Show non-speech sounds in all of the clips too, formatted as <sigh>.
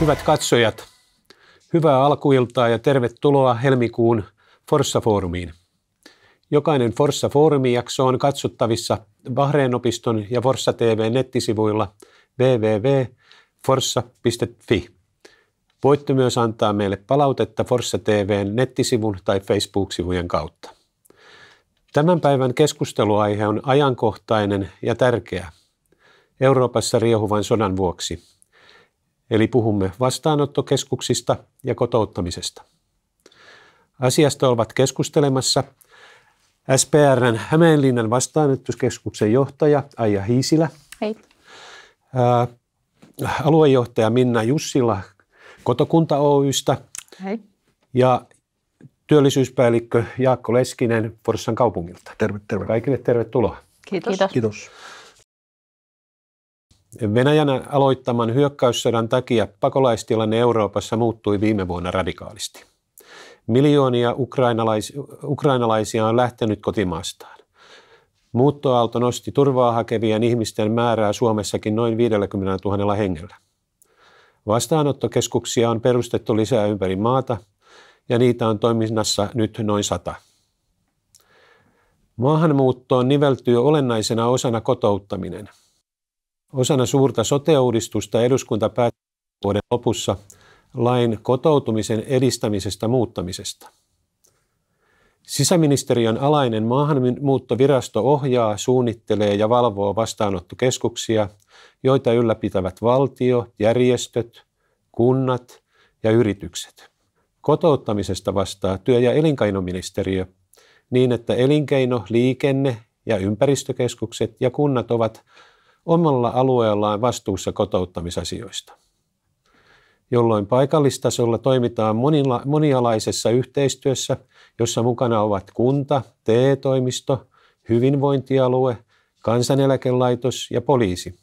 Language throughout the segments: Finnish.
Hyvät katsojat, hyvää alkuiltaa ja tervetuloa helmikuun Forssa-foorumiin. Jokainen Forssa-foorumi-jakso on katsottavissa Bahreenopiston ja Forssa TV nettisivuilla www.forssa.fi. Voitte myös antaa meille palautetta Forssa TVn nettisivun tai Facebook-sivujen kautta. Tämän päivän keskusteluaihe on ajankohtainen ja tärkeä Euroopassa riehuvan sodan vuoksi – eli puhumme vastaanottokeskuksista ja kotouttamisesta. Asiasta ovat keskustelemassa SPRn Hämeenlinnan vastaanottokeskuksen johtaja Aija Hiisilä. Hei. Ää, aluejohtaja Minna Jussila Kotokunta Oystä. Hei. Ja työllisyyspäällikkö Jaakko Leskinen Forssan kaupungilta. Terve, terve. Kaikille tervetuloa. Kiitos. Kiitos. Kiitos. Venäjän aloittaman hyökkäyssodan takia pakolaistilanne Euroopassa muuttui viime vuonna radikaalisti. Miljoonia ukrainalais, ukrainalaisia on lähtenyt kotimaastaan. Muuttoaalto nosti turvaa hakevien ihmisten määrää Suomessakin noin 50 000 hengellä. Vastaanottokeskuksia on perustettu lisää ympäri maata ja niitä on toiminnassa nyt noin sata. Maahanmuuttoon niveltyy olennaisena osana kotouttaminen – Osana suurta sote-uudistusta eduskunta päätti vuoden lopussa lain kotoutumisen edistämisestä muuttamisesta. Sisäministeriön alainen maahanmuuttovirasto ohjaa, suunnittelee ja valvoo vastaanottokeskuksia, joita ylläpitävät valtio, järjestöt, kunnat ja yritykset. Kotouttamisesta vastaa työ- ja elinkeinoministeriö niin, että elinkeino, liikenne ja ympäristökeskukset ja kunnat ovat omalla alueellaan vastuussa kotouttamisasioista, jolloin paikallistasolla toimitaan monila, monialaisessa yhteistyössä, jossa mukana ovat kunta, TE-toimisto, hyvinvointialue, kansaneläkelaitos ja poliisi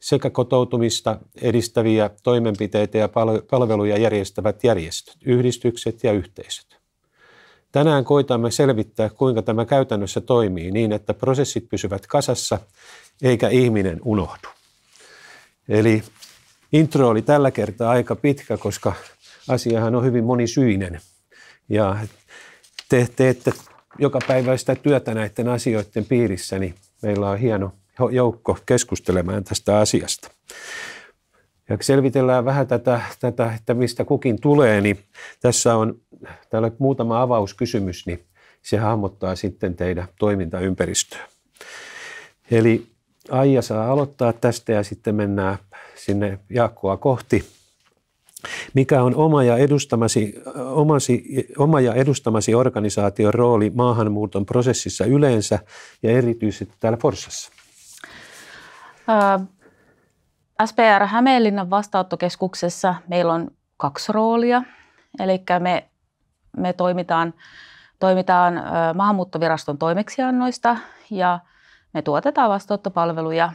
sekä kotoutumista edistäviä toimenpiteitä ja palveluja järjestävät järjestöt, yhdistykset ja yhteisöt. Tänään koitamme selvittää, kuinka tämä käytännössä toimii niin, että prosessit pysyvät kasassa eikä ihminen unohdu. Eli intro oli tällä kertaa aika pitkä, koska asiahan on hyvin monisyinen. Ja te teette joka päivä sitä työtä näiden asioiden piirissä, niin meillä on hieno joukko keskustelemaan tästä asiasta. Ja selvitellään vähän tätä, tätä, että mistä kukin tulee, niin tässä on täällä muutama avauskysymys, niin se hahmottaa sitten teidän toimintaympäristöä. Eli Aija saa aloittaa tästä ja sitten mennään sinne Jaakkoa kohti. Mikä on oma ja, edustamasi, omasi, oma ja edustamasi organisaation rooli maahanmuuton prosessissa yleensä ja erityisesti täällä Forssassa? Äh, SPR Hämeenlinnan vastaanottokeskuksessa meillä on kaksi roolia. Eli me, me toimitaan, toimitaan äh, maahanmuuttoviraston toimeksiannoista ja – me tuotetaan vastaanottopalveluja,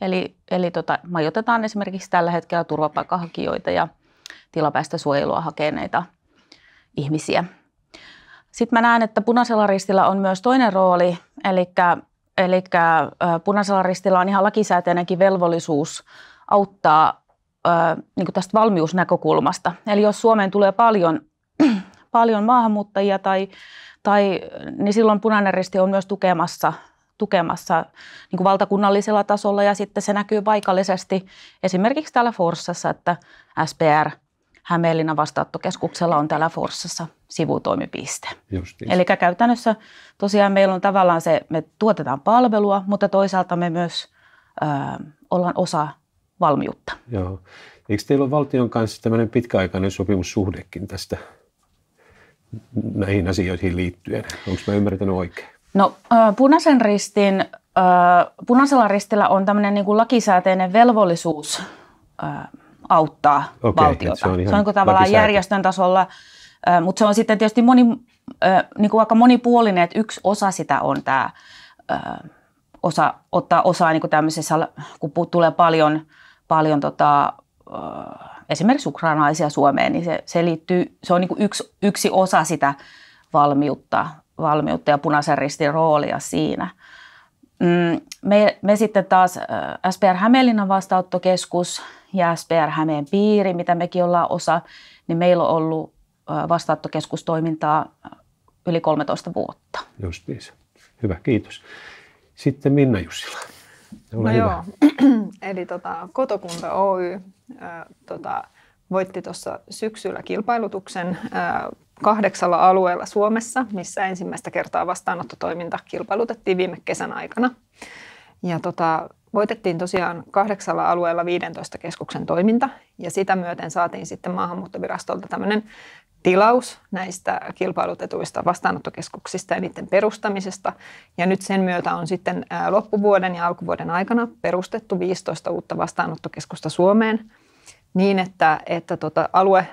eli, eli tota, majoitetaan esimerkiksi tällä hetkellä turvapaikanhakijoita ja tilapäistä suojelua hakeneita ihmisiä. Sitten mä näen, että punaisella ristillä on myös toinen rooli, eli, eli punaisella ristillä on ihan lakisääteinenkin velvollisuus auttaa niin kuin tästä valmiusnäkökulmasta. Eli jos Suomeen tulee paljon, <clears throat> paljon maahanmuuttajia, tai, tai, niin silloin punainen risti on myös tukemassa tukemassa niin kuin valtakunnallisella tasolla ja sitten se näkyy paikallisesti esimerkiksi täällä Forssassa, että SPR Hämeenlinnan vastaattokeskuksella on täällä Forssassa sivutoimipiste. Eli käytännössä tosiaan meillä on tavallaan se, me tuotetaan palvelua, mutta toisaalta me myös ö, ollaan osa valmiutta. Joo. Eikö teillä ole valtion kanssa tämmöinen pitkäaikainen sopimussuhdekin tästä näihin asioihin liittyen? Onko mä ymmärtänyt oikein? No punaisen ristin, punaisella ristillä on tämmöinen niin kuin lakisääteinen velvollisuus auttaa Okei, valtiota. Se on, se on niin tavallaan järjestön tasolla, mutta se on sitten tietysti moni, niin kuin aika monipuolinen, että yksi osa sitä on tämä osa, ottaa osaa niin kuin tämmöisessä, kun tulee paljon, paljon tota, esimerkiksi Ukrainaisia Suomeen, niin se, se liittyy, se on niin kuin yksi, yksi osa sitä valmiutta valmiutta ja punaisen ristin roolia siinä. Mm, me, me sitten taas äh, SPR Hämeenlinnan vastaanottokeskus ja SPR Hämeen piiri, mitä mekin ollaan osa, niin meillä on ollut äh, vastaanottokeskustoimintaa äh, yli 13 vuotta. Justiinsa. Hyvä, kiitos. Sitten Minna Jussila. no hyvä. joo, <clears throat> eli tota, Kotokunta Oy, äh, tota, voitti tuossa syksyllä kilpailutuksen äh, kahdeksalla alueella Suomessa, missä ensimmäistä kertaa vastaanottotoiminta kilpailutettiin viime kesän aikana. Ja tota, voitettiin tosiaan kahdeksalla alueella 15 keskuksen toiminta ja sitä myöten saatiin sitten maahanmuuttovirastolta tämmöinen tilaus näistä kilpailutetuista vastaanottokeskuksista ja niiden perustamisesta. Ja nyt sen myötä on sitten äh, loppuvuoden ja alkuvuoden aikana perustettu 15 uutta vastaanottokeskusta Suomeen niin, että, että tota alue,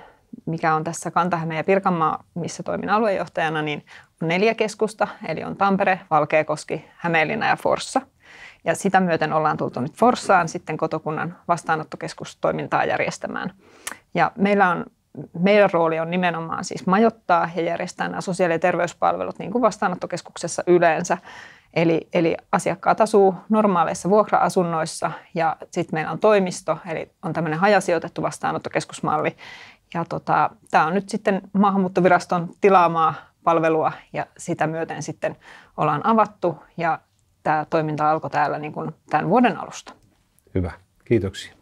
mikä on tässä kanta ja Pirkanmaa, missä toimin aluejohtajana, niin on neljä keskusta, eli on Tampere, Valkeakoski, Hämeenlinna ja Forssa. Ja sitä myöten ollaan tultu nyt Forssaan sitten kotokunnan vastaanottokeskustoimintaa järjestämään. Ja meillä on meidän rooli on nimenomaan siis majoittaa ja järjestää nämä sosiaali- ja terveyspalvelut niin kuin vastaanottokeskuksessa yleensä. Eli, eli asiakkaat asuu normaaleissa vuokra-asunnoissa ja sitten meillä on toimisto, eli on tämmöinen hajasijoitettu vastaanottokeskusmalli. Ja tota, tämä on nyt sitten maahanmuuttoviraston tilaamaa palvelua ja sitä myöten sitten ollaan avattu ja tämä toiminta alkoi täällä niin kuin tämän vuoden alusta. Hyvä, kiitoksia.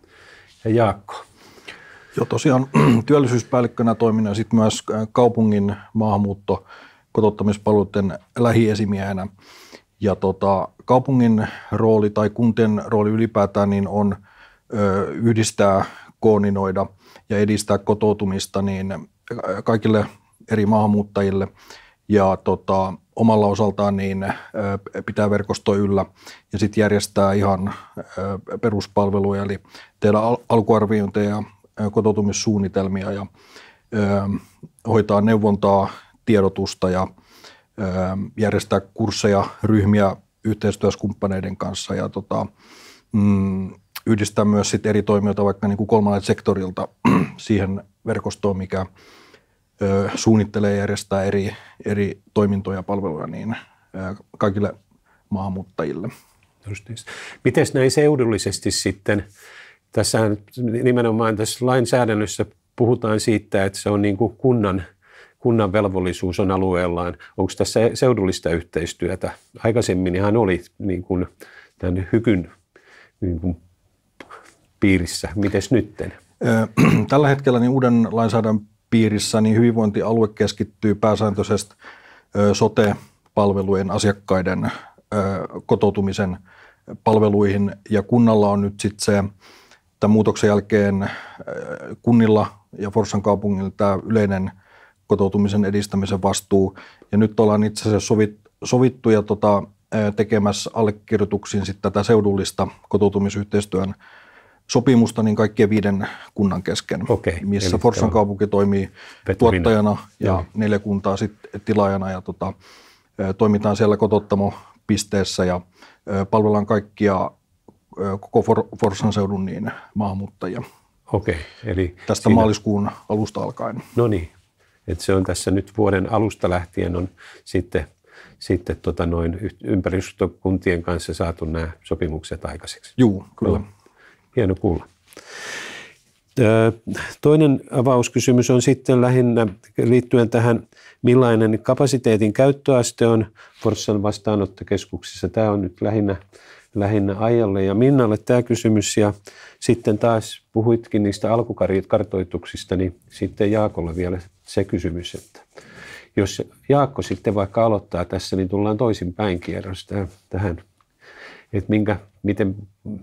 Ja Jaakko. Joo, tosiaan <clears throat> työllisyyspäällikkönä toiminnan ja sitten myös kaupungin maahanmuutto kotouttamispalveluiden lähiesimiehenä. Ja tota, kaupungin rooli tai kuntien rooli ylipäätään niin on ö, yhdistää, koordinoida ja edistää kotoutumista niin kaikille eri maahanmuuttajille ja tota, omalla osaltaan niin ö, pitää verkosto yllä ja sitten järjestää ihan ö, peruspalveluja eli tehdä al- alkuarviointeja, kotoutumissuunnitelmia ja ö, hoitaa neuvontaa, tiedotusta ja – Öö, järjestää kursseja, ryhmiä yhteistyössä kumppaneiden kanssa ja tota, mm, yhdistää myös sit eri toimijoita vaikka niin kuin kolmannelta sektorilta <clears throat> siihen verkostoon, mikä ö, öö, suunnittelee järjestää eri, eri toimintoja ja palveluja niin ö, öö, kaikille maahanmuuttajille. Miten näin seudullisesti sitten, tässä nimenomaan tässä lainsäädännössä puhutaan siitä, että se on niin kuin kunnan – kunnan velvollisuus on alueellaan, onko tässä seudullista yhteistyötä. hän oli niin kuin tämän hykyn niin kuin piirissä. Mites nytten? <clears throat> Tällä hetkellä niin uuden lainsäädännön piirissä niin hyvinvointialue keskittyy pääsääntöisesti sote-palvelujen asiakkaiden kotoutumisen palveluihin ja kunnalla on nyt sitten se tämän muutoksen jälkeen kunnilla ja Forssan kaupungilla tämä yleinen – kotoutumisen edistämisen vastuu. Ja nyt ollaan itse asiassa sovit, sovittu ja tota, tekemässä allekirjoituksiin sitten tätä seudullista kotoutumisyhteistyön sopimusta niin kaikkien viiden kunnan kesken, Okei, missä Forssan kaupunki toimii Peturina. tuottajana ja Joo. neljä kuntaa sitten tilaajana ja tota, toimitaan siellä kotottamopisteessä ja palvellaan kaikkia koko For- Forssan seudun niin maahanmuuttajia. Okei, eli tästä siinä... maaliskuun alusta alkaen. No niin, et se on tässä nyt vuoden alusta lähtien on sitten, sitten tota noin ympäristökuntien kanssa saatu nämä sopimukset aikaiseksi. Juu, kyllä. Hieno kuulla. Toinen avauskysymys on sitten lähinnä liittyen tähän, millainen kapasiteetin käyttöaste on Forssan vastaanottokeskuksessa. Tämä on nyt lähinnä lähinnä Aijalle ja Minnalle tämä kysymys. Ja sitten taas puhuitkin niistä alkukartoituksista, niin sitten Jaakolle vielä se kysymys, että jos Jaakko sitten vaikka aloittaa tässä, niin tullaan toisinpäin kierros tähän, että minkä, miten,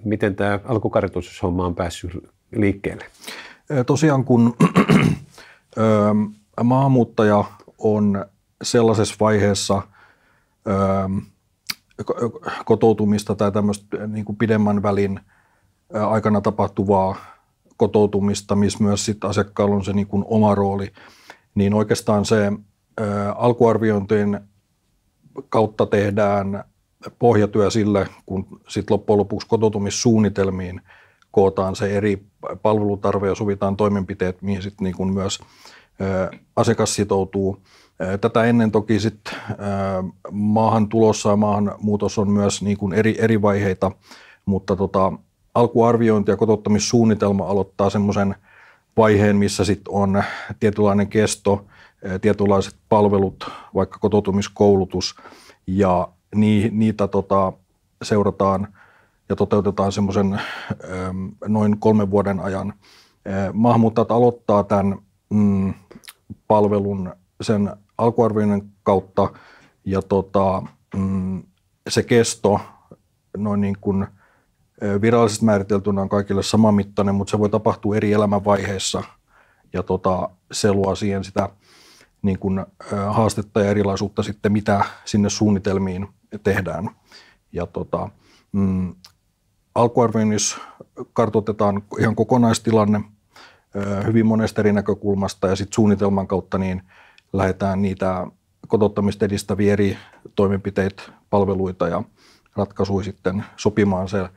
miten tämä alkukartoitushomma on päässyt liikkeelle. Tosiaan kun <clears throat> maahanmuuttaja on sellaisessa vaiheessa – kotoutumista tai tämmöistä eh, niin kuin pidemmän välin eh, aikana tapahtuvaa kotoutumista, missä myös sit asiakkaalla on se niin kuin oma rooli, niin oikeastaan se alkuarviointiin eh, alkuarviointien kautta tehdään pohjatyö sille, kun sit loppujen lopuksi kotoutumissuunnitelmiin kootaan se eri palvelutarve ja sovitaan toimenpiteet, mihin sitten niin myös asiakas sitoutuu. Tätä ennen toki sitten maahan tulossa ja maahan muutos on myös niin kuin eri, eri vaiheita, mutta tota, alkuarviointi ja kotouttamissuunnitelma aloittaa semmoisen vaiheen, missä sit on tietynlainen kesto, tietynlaiset palvelut, vaikka kotoutumiskoulutus ja nii, niitä tota, seurataan ja toteutetaan semmoisen noin kolmen vuoden ajan. Maahanmuuttajat aloittaa tämän mm, palvelun sen alkuarvioinnin kautta ja tota, mm, se kesto noin niin kuin virallisesti määriteltynä on kaikille sama mittainen, mutta se voi tapahtua eri elämänvaiheissa ja tota, se luo siihen sitä niin kuin, haastetta ja erilaisuutta sitten, mitä sinne suunnitelmiin tehdään. Ja tota, mm, alkuarvioinnissa kartoitetaan ihan kokonaistilanne – hyvin monesta eri näkökulmasta ja sitten suunnitelman kautta niin lähdetään niitä kotouttamista edistäviä eri toimenpiteitä, palveluita ja ratkaisuja sitten sopimaan se,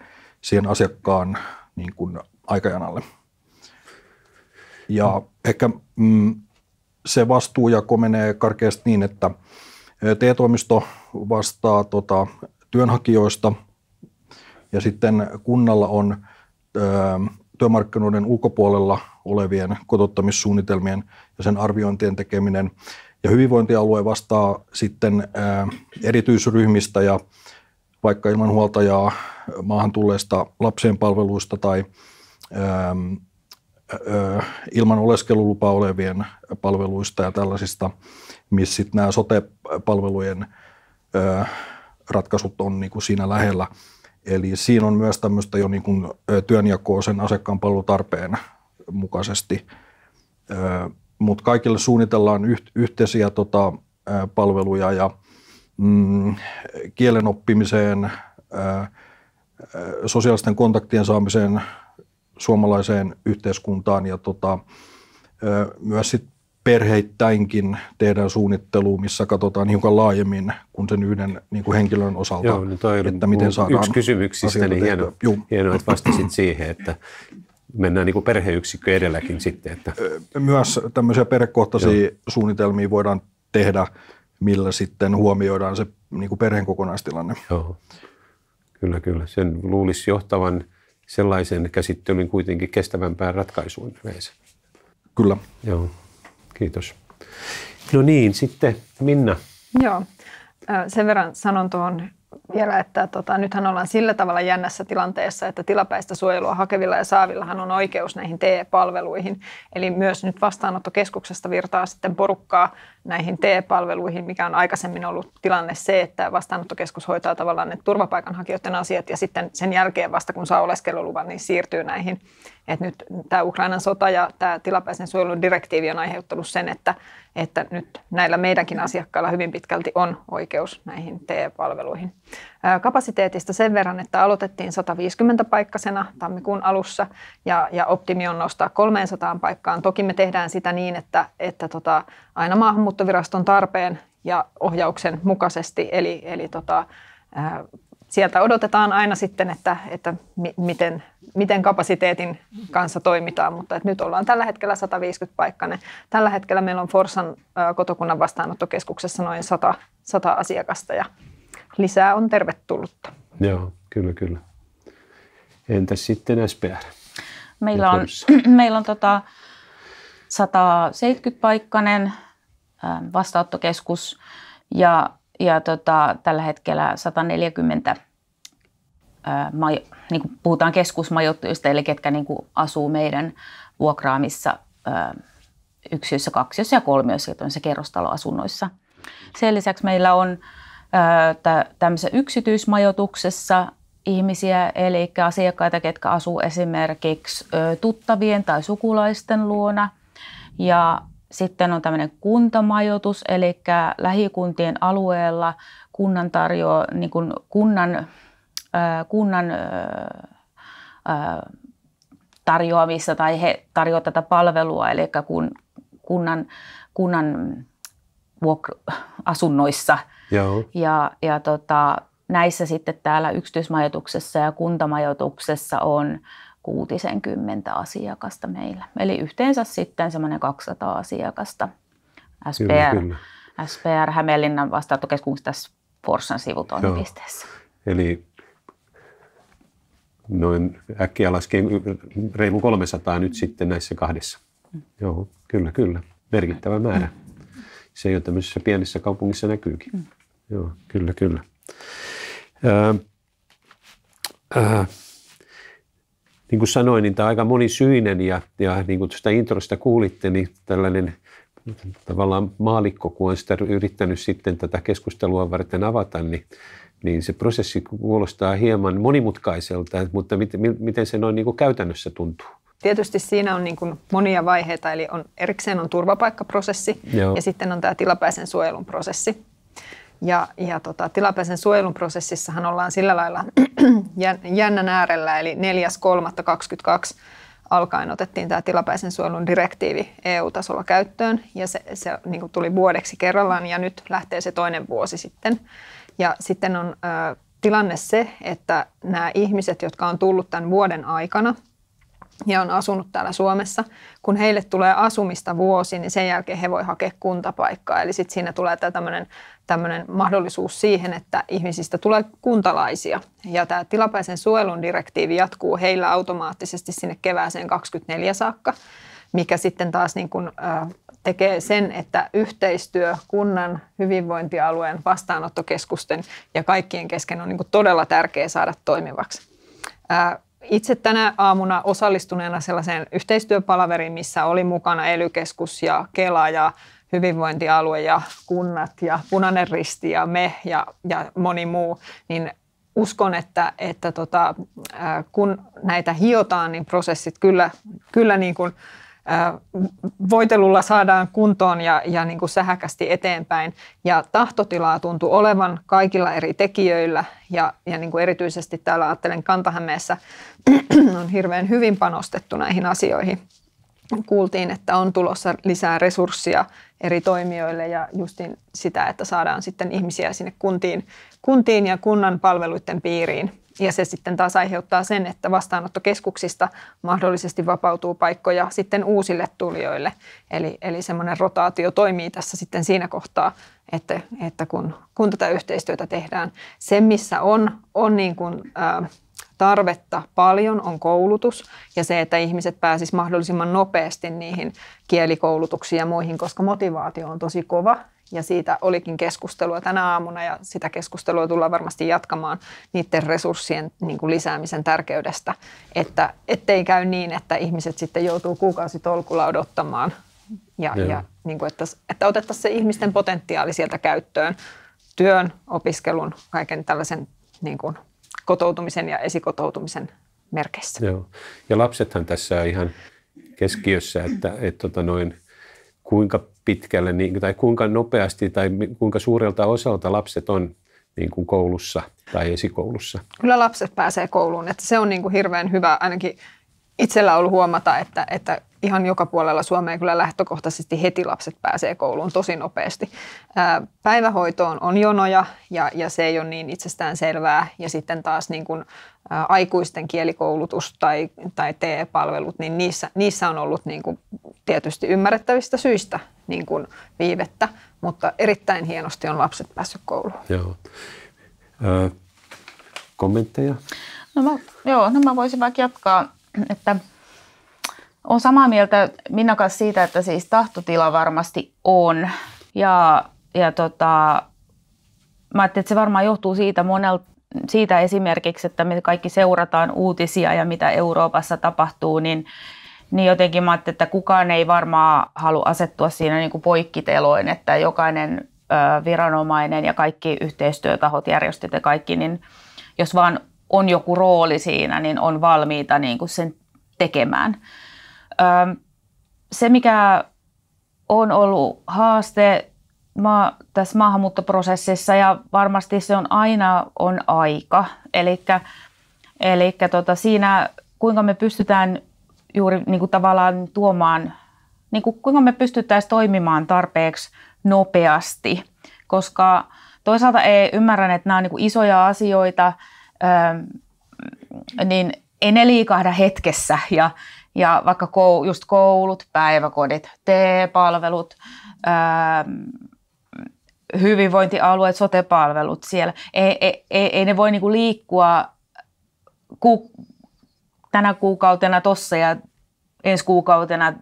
siihen asiakkaan niin kuin aikajanalle. Ja mm. ehkä mm, se vastuujako menee karkeasti niin, että TE-toimisto vastaa tota, työnhakijoista ja sitten kunnalla on ö, työmarkkinoiden ulkopuolella olevien kotottamissuunnitelmien ja sen arviointien tekeminen. Ja hyvinvointialue vastaa sitten erityisryhmistä ja vaikka ilman huoltajaa maahan tulleista lapsien palveluista tai ilman oleskelulupaa olevien palveluista ja tällaisista, missä sitten nämä sote-palvelujen ratkaisut on niin kuin siinä lähellä. Eli siinä on myös tämmöistä jo niinku, työnjakoa sen asiakkaan palvelutarpeen mukaisesti. Mutta kaikille suunnitellaan yht, yhteisiä tota, palveluja ja mm, kielen oppimiseen, sosiaalisten kontaktien saamiseen suomalaiseen yhteiskuntaan ja tota, myös sit perheittäinkin tehdään suunnittelu, missä katsotaan hiukan laajemmin kuin sen yhden niin kuin henkilön osalta, Joo, no toi että miten saadaan Yksi kysymyksistä, niin hieno, Juu. hieno, että vastasit siihen, että mennään niin perheyksikkö edelläkin sitten. Että. Myös tämmöisiä perhekohtaisia Joo. suunnitelmia voidaan tehdä, millä sitten huomioidaan se niin kuin perheen kokonaistilanne. Joo. Kyllä, kyllä. Sen luulisi johtavan sellaisen käsittelyn kuitenkin kestävämpään ratkaisuun yleensä. Kyllä. Joo, kiitos. No niin, sitten Minna. Joo, sen verran sanon tuohon vielä, että tota, nythän ollaan sillä tavalla jännässä tilanteessa, että tilapäistä suojelua hakevilla ja saavillahan on oikeus näihin TE-palveluihin. Eli myös nyt vastaanottokeskuksesta virtaa sitten porukkaa näihin TE-palveluihin, mikä on aikaisemmin ollut tilanne se, että vastaanottokeskus hoitaa tavallaan ne turvapaikanhakijoiden asiat ja sitten sen jälkeen vasta kun saa oleskeluluvan, niin siirtyy näihin. Et nyt tämä Ukrainan sota ja tämä tilapäisen suojelun direktiivi on aiheuttanut sen, että että nyt näillä meidänkin asiakkailla hyvin pitkälti on oikeus näihin TE-palveluihin. Kapasiteetista sen verran, että aloitettiin 150-paikkasena tammikuun alussa ja, ja optimi on nostaa 300 paikkaan. Toki me tehdään sitä niin, että, että tota, aina maahanmuuttoviraston tarpeen ja ohjauksen mukaisesti, eli, eli tota, sieltä odotetaan aina sitten, että, että mi, miten, miten kapasiteetin kanssa toimitaan, mutta että nyt ollaan tällä hetkellä 150 paikkainen. Tällä hetkellä meillä on Forsan kotokunnan vastaanottokeskuksessa noin 100, 100 asiakasta ja lisää on tervetullutta. Joo, kyllä, kyllä. Entäs sitten SPR? Meillä on, <clears throat> meillä on tota 170-paikkainen vastaanottokeskus ja, ja tota, tällä hetkellä 140 majo, niin kuin puhutaan keskusmajoittujista, eli ketkä niin kuin asuu meidän vuokraamissa yksiössä, kaksiössä ja kolmiossa, ja kerrostaloasunnoissa. Sen lisäksi meillä on tämmöisessä yksityismajoituksessa ihmisiä, eli asiakkaita, ketkä asuu esimerkiksi tuttavien tai sukulaisten luona. Ja sitten on tämmöinen kuntamajoitus, eli lähikuntien alueella kunnan tarjoaa, niin kunnan kunnan tarjoamissa tai he tarjoavat tätä palvelua, eli kun, kunnan, kunnan vuokra- asunnoissa. Joo. Ja, ja tota, näissä sitten täällä yksityismajoituksessa ja kuntamajoituksessa on 60 asiakasta meillä. Eli yhteensä sitten semmoinen 200 asiakasta. SPR, kyllä, kyllä. SPR Hämeenlinnan vastaanottokeskuksessa tässä Forssan sivutoimipisteessä. Eli noin äkkiä laskee reilu 300 nyt sitten näissä kahdessa. Mm. Joo, kyllä, kyllä. Merkittävä määrä. Se jo tämmöisessä pienessä kaupungissa näkyykin. Mm. Joo, kyllä, kyllä. Äh, äh, niin kuin sanoin, niin tämä on aika monisyinen ja, ja niin kuin tästä introsta kuulitte, niin tällainen tavallaan maalikko, kun on sitä yrittänyt sitten tätä keskustelua varten avata, niin niin se prosessi kuulostaa hieman monimutkaiselta, mutta miten, se noin niin kuin käytännössä tuntuu? Tietysti siinä on niin kuin monia vaiheita, eli on, erikseen on turvapaikkaprosessi Joo. ja sitten on tämä tilapäisen suojelun prosessi. Ja, ja tota, tilapäisen suojelun prosessissahan ollaan sillä lailla <clears throat> jännän äärellä, eli 4.3.22 alkaen otettiin tämä tilapäisen suojelun direktiivi EU-tasolla käyttöön ja se, se niin tuli vuodeksi kerrallaan ja nyt lähtee se toinen vuosi sitten. Ja sitten on ö, tilanne se, että nämä ihmiset, jotka on tullut tämän vuoden aikana ja on asunut täällä Suomessa, kun heille tulee asumista vuosi, niin sen jälkeen he voi hakea kuntapaikkaa. Eli sitten siinä tulee tämmöinen tämmöinen mahdollisuus siihen, että ihmisistä tulee kuntalaisia. Ja tämä tilapäisen suojelun direktiivi jatkuu heillä automaattisesti sinne kevääseen 24 saakka, mikä sitten taas niin kuin, äh, tekee sen, että yhteistyö kunnan, hyvinvointialueen, vastaanottokeskusten ja kaikkien kesken on niin kuin todella tärkeää saada toimivaksi. itse tänä aamuna osallistuneena sellaiseen yhteistyöpalaveriin, missä oli mukana ely ja Kela ja hyvinvointialue ja kunnat ja punainen risti ja me ja, ja moni muu, niin uskon, että, että tota, kun näitä hiotaan, niin prosessit kyllä, kyllä niin kuin – voitelulla saadaan kuntoon ja, ja niin kuin sähäkästi eteenpäin. Ja tahtotilaa tuntuu olevan kaikilla eri tekijöillä ja, ja niin kuin erityisesti täällä ajattelen Kantahämeessä <clears throat> on hirveän hyvin panostettu näihin asioihin kuultiin, että on tulossa lisää resursseja eri toimijoille ja justin sitä, että saadaan sitten ihmisiä sinne kuntiin, kuntiin ja kunnan palveluiden piiriin. Ja se sitten taas aiheuttaa sen, että vastaanottokeskuksista mahdollisesti vapautuu paikkoja sitten uusille tulijoille. Eli, eli semmoinen rotaatio toimii tässä sitten siinä kohtaa, että, että kun, kun tätä yhteistyötä tehdään. Se, missä on, on niin kuin, äh, tarvetta paljon on koulutus ja se, että ihmiset pääsis mahdollisimman nopeasti niihin kielikoulutuksiin ja muihin, koska motivaatio on tosi kova ja siitä olikin keskustelua tänä aamuna ja sitä keskustelua tullaan varmasti jatkamaan niiden resurssien niin kuin lisäämisen tärkeydestä, että ettei käy niin, että ihmiset sitten joutuu kuukausitolkulla odottamaan ja, ja niin kuin, että, että otettaisiin se ihmisten potentiaali sieltä käyttöön työn, opiskelun, kaiken tällaisen niin kuin kotoutumisen ja esikotoutumisen merkeissä. Joo. Ja lapsethan tässä on ihan keskiössä, että et, tota noin, kuinka pitkälle niin, tai kuinka nopeasti tai kuinka suurelta osalta lapset on niin kuin koulussa tai esikoulussa. Kyllä lapset pääsee kouluun, että se on niin kuin hirveän hyvä ainakin itsellä ollut huomata, että, että ihan joka puolella Suomeen kyllä lähtökohtaisesti heti lapset pääsee kouluun tosi nopeasti. Päivähoitoon on jonoja ja, ja se ei ole niin itsestään selvää. Ja sitten taas niin kuin aikuisten kielikoulutus tai, tai TE-palvelut, niin niissä, niissä on ollut niin kuin tietysti ymmärrettävistä syistä niin kuin viivettä, mutta erittäin hienosti on lapset päässyt kouluun. Joo. Ö, kommentteja? No mä, joo, no mä voisin vaikka jatkaa, että – olen samaa mieltä Minna kanssa siitä, että siis tahtotila varmasti on. Ja, ja tota, mä ajattelin, että se varmaan johtuu siitä monelta, siitä esimerkiksi, että me kaikki seurataan uutisia ja mitä Euroopassa tapahtuu, niin, niin jotenkin mä ajattelin, että kukaan ei varmaan halua asettua siinä niin kuin poikkiteloin, että jokainen ö, viranomainen ja kaikki yhteistyötahot, järjestöt ja kaikki, niin jos vaan on joku rooli siinä, niin on valmiita niin kuin sen tekemään. Se, mikä on ollut haaste tässä maahanmuuttoprosessissa ja varmasti se on aina on aika. Eli tota, siinä, kuinka me pystytään juuri niin kuin tavallaan tuomaan, niin kuin, kuinka me pystyttäisiin toimimaan tarpeeksi nopeasti, koska toisaalta ei ymmärrän, että nämä on niin kuin isoja asioita, niin ei ne liikahda hetkessä ja, ja vaikka kou, just koulut, päiväkodit, TE-palvelut, ää, ähm, hyvinvointialueet, sotepalvelut siellä, ei, ei, e, ei, ne voi niinku liikkua ku, tänä kuukautena tossa ja ensi kuukautena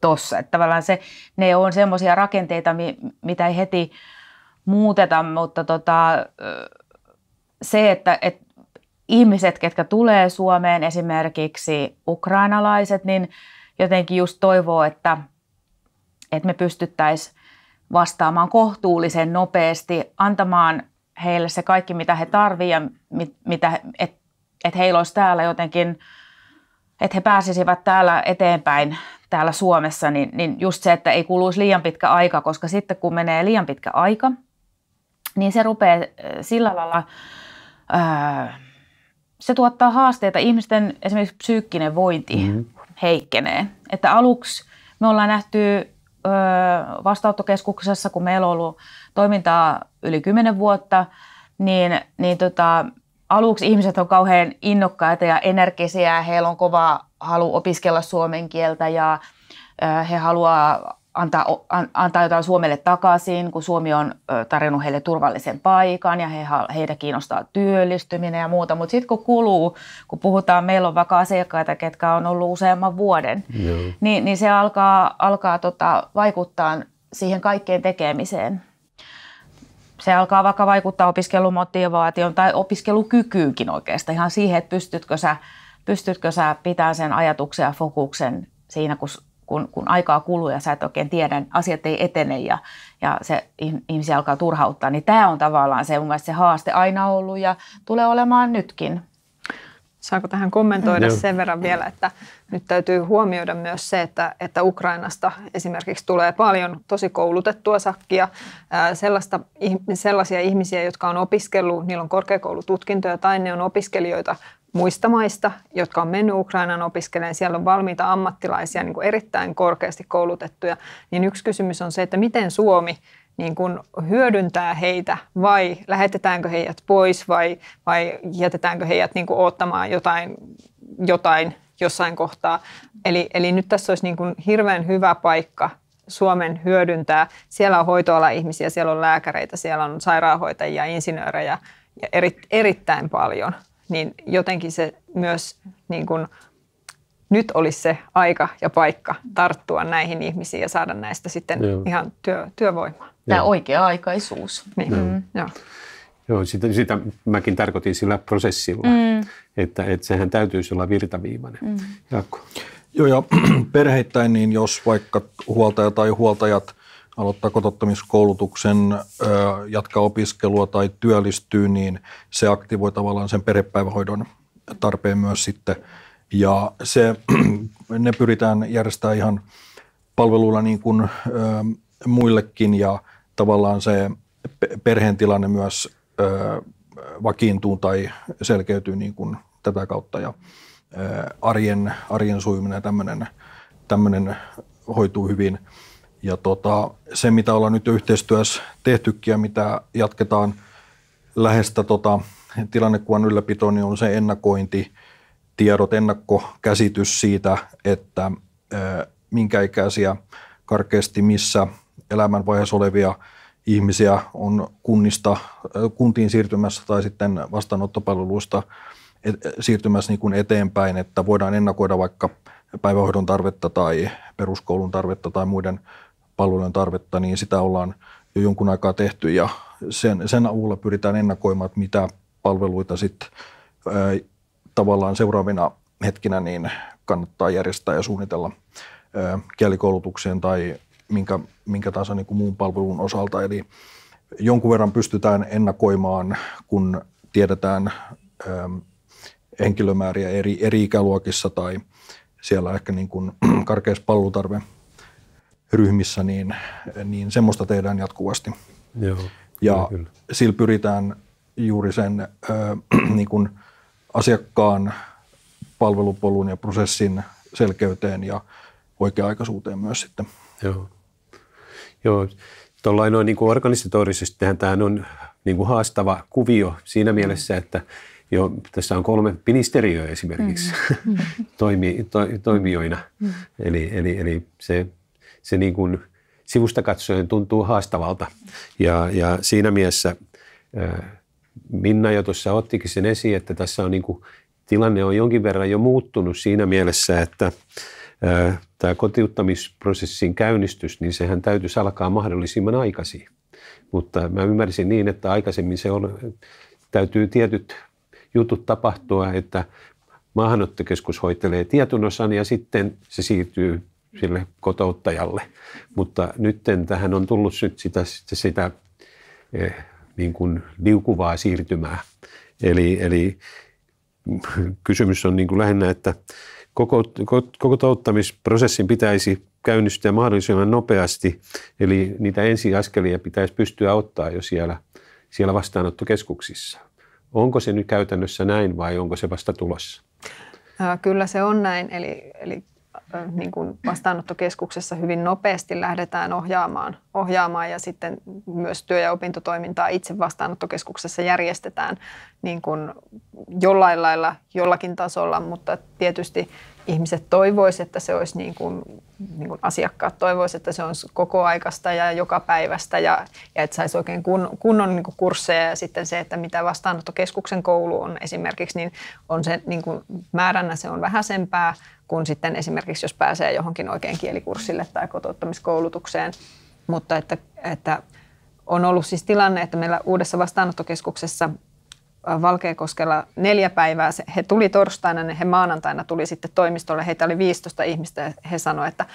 tossa. Että tavallaan se, ne on semmoisia rakenteita, mitä ei heti muuteta, mutta tota, se, että että ihmiset, ketkä tulee Suomeen, esimerkiksi ukrainalaiset, niin jotenkin just toivoo, että, että me pystyttäisiin vastaamaan kohtuullisen nopeasti, antamaan heille se kaikki, mitä he tarvitsevat, mit, mitä, että et heillä olisi täällä jotenkin, että he pääsisivät täällä eteenpäin täällä Suomessa, niin, niin just se, että ei kuluisi liian pitkä aika, koska sitten kun menee liian pitkä aika, niin se rupeaa äh, sillä lailla... Öö, se tuottaa haasteita. Ihmisten esimerkiksi psyykkinen vointi mm-hmm. heikkenee. Että aluksi me ollaan nähty vastaanottokeskuksessa, kun meillä on ollut toimintaa yli 10 vuotta, niin, niin tota, aluksi ihmiset on kauhean innokkaita ja energisiä. Heillä on kova halu opiskella suomen kieltä ja he haluaa antaa, antaa jotain Suomelle takaisin, kun Suomi on tarjonnut heille turvallisen paikan ja he, heitä kiinnostaa työllistyminen ja muuta. Mutta sitten kun kuluu, kun puhutaan, meillä on vaikka asiakkaita, ketkä on ollut useamman vuoden, niin, niin se alkaa, alkaa tota, vaikuttaa siihen kaikkeen tekemiseen. Se alkaa vaikka vaikuttaa opiskelumotivaation tai opiskelukykyynkin oikeastaan ihan siihen, että pystytkö sä, pystytkö sä pitämään sen ajatuksen ja fokuksen siinä, kun kun, kun aikaa kuluu ja sä et oikein tiedä, asiat ei etene ja, ja se ihmisiä alkaa turhauttaa, niin tämä on tavallaan se mun mielestä se haaste aina ollut ja tulee olemaan nytkin. Saako tähän kommentoida mm. sen verran vielä, että nyt täytyy huomioida myös se, että, että Ukrainasta esimerkiksi tulee paljon tosi koulutettua sakkia, sellaista, sellaisia ihmisiä, jotka on opiskellut, niillä on korkeakoulututkintoja tai ne on opiskelijoita muista maista, jotka on mennyt Ukrainaan opiskelemaan, siellä on valmiita ammattilaisia, niin kuin erittäin korkeasti koulutettuja, niin yksi kysymys on se, että miten Suomi niin kuin hyödyntää heitä vai lähetetäänkö heidät pois vai, vai jätetäänkö heidät niin kuin odottamaan jotain, jotain jossain kohtaa. Eli, eli nyt tässä olisi niin kuin hirveän hyvä paikka Suomen hyödyntää. Siellä on hoitoala ihmisiä, siellä on lääkäreitä, siellä on sairaanhoitajia, insinöörejä ja eri, erittäin paljon – niin jotenkin se myös niin kuin, nyt olisi se aika ja paikka tarttua näihin ihmisiin ja saada näistä sitten Joo. ihan työ, työvoimaa. Tämä oikea-aikaisuus. Niin. Mm. Joo. Joo, sitä, sitä mäkin tarkoitin sillä prosessilla, mm. että, että sehän täytyisi olla virtaviivainen. Mm. Joo, ja <clears throat> perheittäin, niin jos vaikka huoltaja tai huoltajat – aloittaa kotottamiskoulutuksen, jatkaa opiskelua tai työllistyy, niin se aktivoi tavallaan sen perhepäivähoidon tarpeen myös sitten. Ja se, <clears throat> ne pyritään järjestämään ihan palveluilla niin kuin, muillekin ja tavallaan se perheen tilanne myös vakiintuu tai selkeytyy niin kuin tätä kautta ja arjen, arjen sujuminen ja tämmöinen, tämmöinen hoituu hyvin ja tota, se, mitä ollaan nyt yhteistyössä tehtykin ja mitä jatketaan lähestä tota, tilannekuvan ylläpitoon, niin on se ennakointi, tiedot, ennakkokäsitys siitä, että minkä ikäisiä karkeasti missä elämänvaiheessa olevia ihmisiä on kunnista, kuntiin siirtymässä tai sitten vastaanottopalveluista siirtymässä niin kuin eteenpäin, että voidaan ennakoida vaikka päivähoidon tarvetta tai peruskoulun tarvetta tai muiden palvelujen tarvetta, niin sitä ollaan jo jonkun aikaa tehty ja sen, sen avulla pyritään ennakoimaan, että mitä palveluita sitten tavallaan seuraavina hetkinä niin kannattaa järjestää ja suunnitella kielikoulutukseen tai minkä, minkä tahansa niin kuin muun palvelun osalta. Eli jonkun verran pystytään ennakoimaan, kun tiedetään ää, henkilömääriä eri, eri ikäluokissa tai siellä ehkä niin kuin <clears throat> karkeus palvelutarve ryhmissä, niin, niin semmoista tehdään jatkuvasti. Joo, ja kyllä. sillä pyritään juuri sen äh, <clears throat> niin kuin asiakkaan palvelupolun ja prosessin selkeyteen ja oikea-aikaisuuteen myös sitten. Joo. Joo. Tuollain noin niin kuin organisatorisesti tämä on niin kuin haastava kuvio siinä mielessä, että jo, tässä on kolme ministeriöä esimerkiksi mm. mm. <laughs> toimi, to, toimijoina. Mm. Eli, eli, eli se se niin kuin sivusta katsoen tuntuu haastavalta. Ja, ja siinä mielessä Minna jo tuossa ottikin sen esiin, että tässä on niin kuin, tilanne on jonkin verran jo muuttunut siinä mielessä, että tämä kotiuttamisprosessin käynnistys, niin sehän täytyisi alkaa mahdollisimman aikaisin. Mutta mä ymmärsin niin, että aikaisemmin se on, täytyy tietyt jutut tapahtua, että maahanottokeskus hoitelee tietyn osan ja sitten se siirtyy sille kotouttajalle. Mutta nyt tähän on tullut nyt sitä, sitä, sitä eh, niin kuin liukuvaa siirtymää. Eli, eli kysymys on niin kuin lähinnä, että koko, kotouttamisprosessin pitäisi käynnistyä mahdollisimman nopeasti, eli niitä ensiaskelia pitäisi pystyä ottaa jo siellä, siellä vastaanottokeskuksissa. Onko se nyt käytännössä näin vai onko se vasta tulossa? Kyllä se on näin, eli, eli niin kuin vastaanottokeskuksessa hyvin nopeasti lähdetään ohjaamaan, ohjaamaan ja sitten myös työ- ja opintotoimintaa itse vastaanottokeskuksessa järjestetään niin kuin jollain lailla, jollakin tasolla, mutta tietysti ihmiset toivoisivat, että se olisi niin kuin, niin kuin asiakkaat toivoisivat, että se olisi koko aikasta ja joka päivästä ja, ja että saisi oikein kun, kunnon niin kuin kursseja ja sitten se, että mitä vastaanottokeskuksen koulu on esimerkiksi, niin on se niin kuin määränä se on vähäisempää, kun sitten esimerkiksi jos pääsee johonkin oikein kielikurssille tai kotouttamiskoulutukseen. Mutta että, että on ollut siis tilanne, että meillä uudessa vastaanottokeskuksessa Valkeakoskella neljä päivää. He tuli torstaina, niin he maanantaina tuli sitten toimistolle. Heitä oli 15 ihmistä ja he sanoivat, että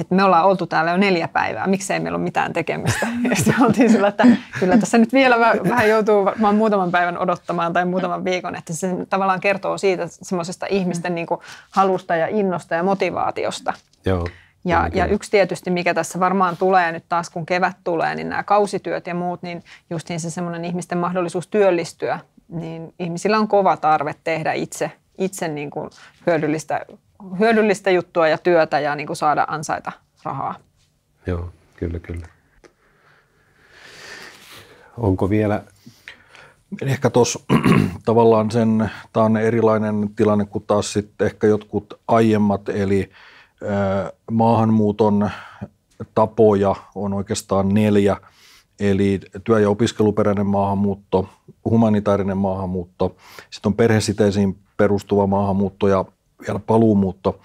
että me ollaan oltu täällä jo neljä päivää, miksei meillä ole mitään tekemistä. <laughs> Ja sitten oltiin sillä, että kyllä tässä nyt vielä vähän joutuu vaan muutaman päivän odottamaan tai muutaman viikon, että se tavallaan kertoo siitä semmoisesta ihmisten niin kuin halusta ja innosta ja motivaatiosta. Joo. Ja, ja yksi tietysti, mikä tässä varmaan tulee nyt taas, kun kevät tulee, niin nämä kausityöt ja muut, niin just niin se semmoinen ihmisten mahdollisuus työllistyä, niin ihmisillä on kova tarve tehdä itse, itse niin kuin hyödyllistä hyödyllistä juttua ja työtä ja niin kuin saada ansaita rahaa. Joo, kyllä, kyllä. Onko vielä Ehkä tuossa <clears throat> tavallaan sen, tämä on erilainen tilanne kuin taas sitten ehkä jotkut aiemmat, eli maahanmuuton tapoja on oikeastaan neljä, eli työ- ja opiskeluperäinen maahanmuutto, humanitaarinen maahanmuutto, sitten on perhesiteisiin perustuva maahanmuutto ja vielä paluumuutto.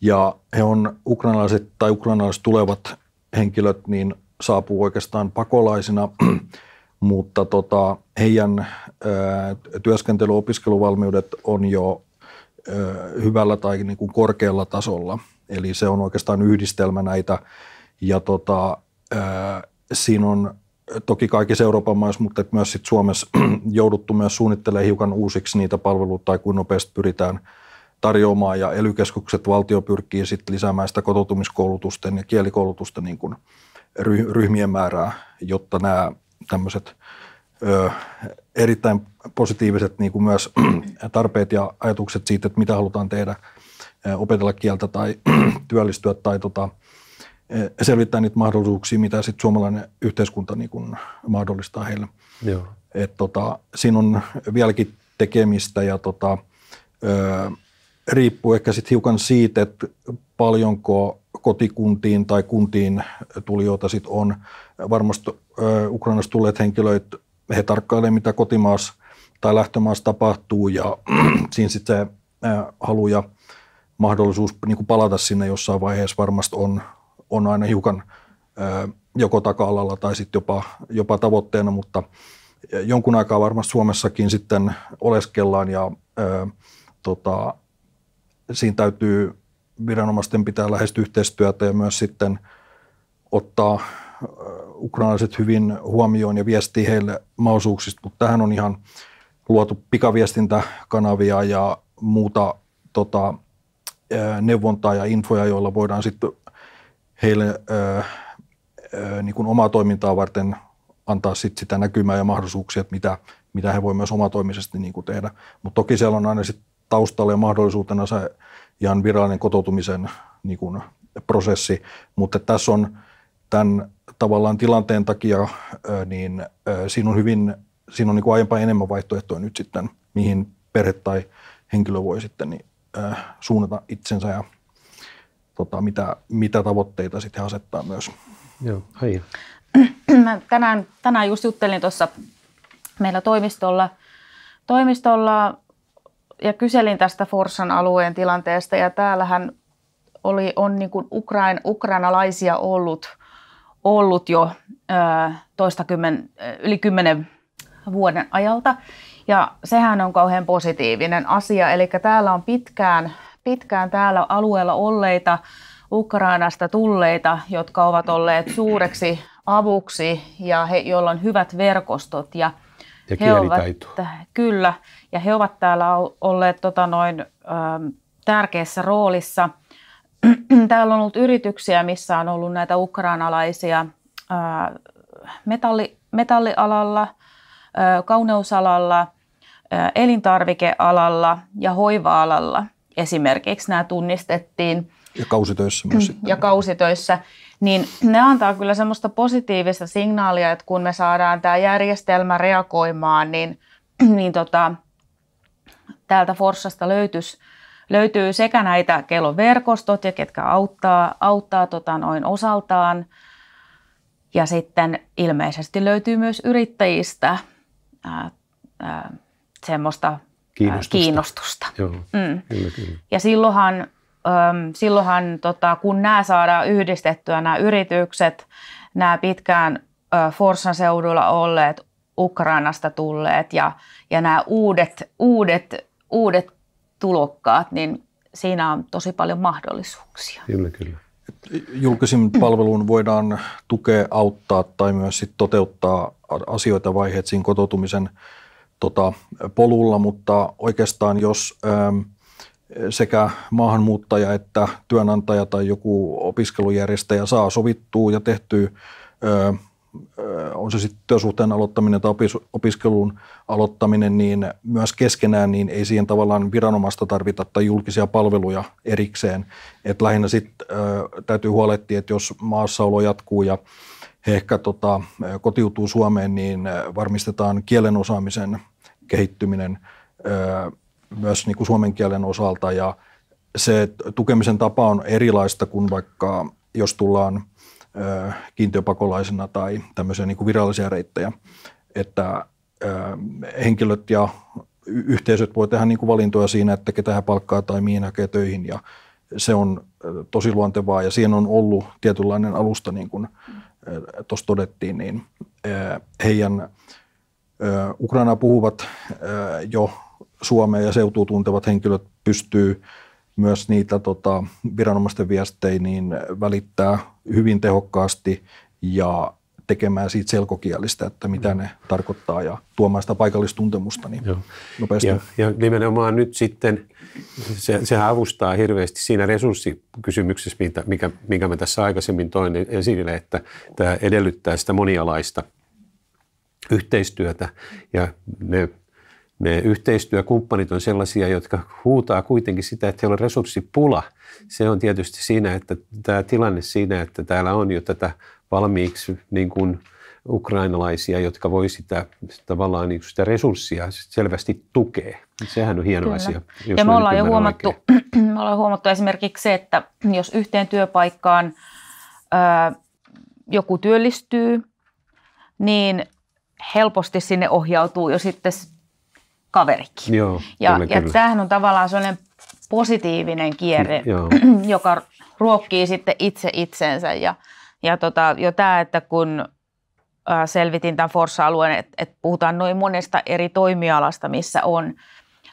Ja he on ukrainalaiset tai ukrainalaiset tulevat henkilöt, niin saapuu oikeastaan pakolaisina, <clears throat> mutta tota, heidän ö, työskentely- opiskeluvalmiudet on jo ö, hyvällä tai niin kuin korkealla tasolla. Eli se on oikeastaan yhdistelmä näitä. Ja tota, ö, siinä on toki kaikissa Euroopan maissa, mutta myös sit Suomessa <clears throat> jouduttu myös suunnittelemaan hiukan uusiksi niitä palveluita tai kuin nopeasti pyritään – tarjoamaan ja ely valtio pyrkii sitten lisäämään sitä kotoutumiskoulutusten ja kielikoulutusten niin kuin ryhmien määrää, jotta nämä tämmöiset erittäin positiiviset niin kuin myös <clears throat> tarpeet ja ajatukset siitä, että mitä halutaan tehdä, opetella kieltä tai <clears throat> työllistyä tai tota, selvittää niitä mahdollisuuksia, mitä sitten suomalainen yhteiskunta niin kuin mahdollistaa heille. Joo. Et tota, siinä on vieläkin tekemistä ja tota, riippuu ehkä sitten hiukan siitä, että paljonko kotikuntiin tai kuntiin tulijoita sitten on. Varmasti Ukrainasta tulleet henkilöt, he tarkkailevat, mitä kotimaassa tai lähtömaassa tapahtuu ja <clears throat> siinä sitten se halu ja mahdollisuus niin palata sinne jossain vaiheessa varmasti on, on aina hiukan joko taka-alalla tai sitten jopa, jopa tavoitteena, mutta jonkun aikaa varmasti Suomessakin sitten oleskellaan ja tota, siinä täytyy viranomaisten pitää lähestyä yhteistyötä ja myös sitten ottaa ukrainalaiset hyvin huomioon ja viestiä heille mausuuksista, mutta tähän on ihan luotu pikaviestintäkanavia ja muuta tota, neuvontaa ja infoja, joilla voidaan sitten heille ö, ö, niin kuin omaa toimintaa varten antaa sit sitä näkymää ja mahdollisuuksia, että mitä, mitä he voi myös omatoimisesti niin kuin tehdä. Mutta toki siellä on aina sit taustalla ja mahdollisuutena se ihan virallinen kotoutumisen niin kuin, prosessi, mutta tässä on tämän tavallaan tilanteen takia, niin siinä on hyvin, siinä on niin kuin aiempaa enemmän vaihtoehtoja nyt sitten, mihin perhe tai henkilö voi sitten niin, suunnata itsensä ja tota, mitä, mitä tavoitteita sitten asettaa myös. Joo, hei. <clears throat> Mä tänään, tänään just juttelin tuossa meillä toimistolla, toimistolla ja kyselin tästä Forsan alueen tilanteesta ja täällähän oli, on niin kuin Ukrain, ukrainalaisia ollut, ollut jo ö, kymmen yli kymmenen vuoden ajalta. Ja sehän on kauhean positiivinen asia. Eli täällä on pitkään, pitkään täällä alueella olleita Ukrainasta tulleita, jotka ovat olleet suureksi avuksi ja he, joilla on hyvät verkostot. Ja, ja he kielitaito. Ovat, kyllä. Ja he ovat täällä olleet tota noin, ähm, tärkeässä roolissa. <clears throat> täällä on ollut yrityksiä, missä on ollut näitä ukrainalaisia äh, metalli, metallialalla, äh, kauneusalalla, äh, elintarvikealalla ja hoiva-alalla. Esimerkiksi nämä tunnistettiin. Ja kausitöissä myös mm, sitten. Ja kausitöissä niin ne antaa kyllä semmoista positiivista signaalia, että kun me saadaan tämä järjestelmä reagoimaan, niin, <clears throat> niin tota, täältä Forssasta löytyisi löytyy sekä näitä, kellon verkostot ja ketkä auttaa, auttaa tota noin osaltaan. Ja sitten ilmeisesti löytyy myös yrittäjistä ää, ää, semmoista kiinnostusta. kiinnostusta. Joo, mm. kyllä, kyllä. Ja silloinhan, äm, silloinhan tota, kun nämä saadaan yhdistettyä, nämä yritykset, nämä pitkään ä, Forssan seudulla olleet, Ukrainasta tulleet ja, ja nämä uudet, uudet uudet tulokkaat, niin siinä on tosi paljon mahdollisuuksia. Kyllä, kyllä. Julkisen palveluun voidaan tukea, auttaa tai myös sit toteuttaa asioita vaiheet siinä kotoutumisen tota, polulla, mutta oikeastaan jos äm, sekä maahanmuuttaja että työnantaja tai joku opiskelujärjestäjä saa sovittua ja tehtyä ähm, on se sitten työsuhteen aloittaminen tai opis, opiskelun aloittaminen, niin myös keskenään niin ei siihen tavallaan viranomaista tarvita tai julkisia palveluja erikseen. Et lähinnä sitten täytyy huolehtia, että jos maassaolo jatkuu ja he ehkä tota, kotiutuu Suomeen, niin varmistetaan kielen osaamisen kehittyminen ö, myös niin kuin suomen kielen osalta ja se tukemisen tapa on erilaista kuin vaikka jos tullaan – kiintiöpakolaisena tai tämmöisiä niin kuin virallisia reittejä, että henkilöt ja yhteisöt voi tehdä niin kuin valintoja siinä, että ketä he palkkaa tai mihin hakee töihin ja se on tosi luontevaa ja siihen on ollut tietynlainen alusta, niin kuin tuossa todettiin, niin heidän Ukraina puhuvat jo Suomea ja seutuu tuntevat henkilöt pystyy myös niitä tota, viranomaisten viestejä niin välittää hyvin tehokkaasti ja tekemään siitä selkokielistä, että mitä mm. ne tarkoittaa ja tuomaan sitä paikallistuntemusta niin Joo. nopeasti. Ja, ja nimenomaan nyt sitten, se, sehän avustaa hirveästi siinä resurssikysymyksessä, mitä, mikä, minkä mä tässä aikaisemmin toin esille, että tämä edellyttää sitä monialaista yhteistyötä ja ne ne yhteistyökumppanit on sellaisia, jotka huutaa kuitenkin sitä, että heillä on resurssipula. Se on tietysti siinä, että tämä tilanne siinä, että täällä on jo tätä valmiiksi niin kuin ukrainalaisia, jotka voi sitä tavallaan niin sitä resurssia selvästi tukea. Sehän on hieno Kyllä. asia. ja me ollaan jo huomattu, <clears throat> me ollaan huomattu esimerkiksi se, että jos yhteen työpaikkaan ö, joku työllistyy, niin helposti sinne ohjautuu jo sitten kaverikin. Joo, ja, kyllä, ja kyllä. tämähän on tavallaan sellainen positiivinen kierre, mm, Joo. <clears throat> joka ruokkii sitten itse itsensä. Ja, ja tota, jo tämä, että kun selvitin tämän Forssa-alueen, että, että puhutaan noin monesta eri toimialasta, missä on,